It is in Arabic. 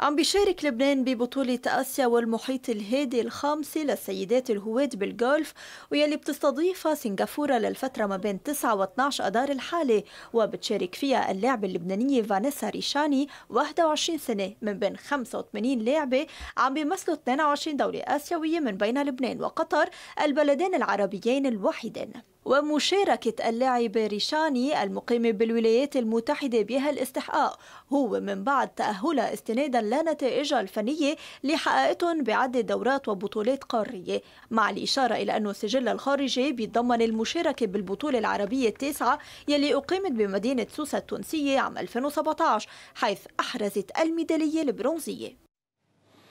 عم بيشارك لبنان ببطولة آسيا والمحيط الهادي الخامسة للسيدات الهواة بالغولف ويلي بتستضيفها سنغافورة للفترة ما بين 9 و 12 أدار الحالي وبتشارك فيها اللاعبة اللبنانية فانيسا ريشاني 21 سنة من بين 85 لاعبة عم بيمثلوا 22 دولة آسيوية من بين لبنان وقطر البلدين العربيين الوحيدين ومشاركة اللاعب ريشاني المقيم بالولايات المتحدة بها الاستحقاق هو من بعد تأهلها استنادا لنتائجها الفنية اللي حققتهم بعدة دورات وبطولات قارية مع الإشارة إلى أنه السجل الخارجي بيتضمن المشاركة بالبطولة العربية التاسعة يلي أقيمت بمدينة سوسة التونسية عام 2017 حيث أحرزت الميدالية البرونزية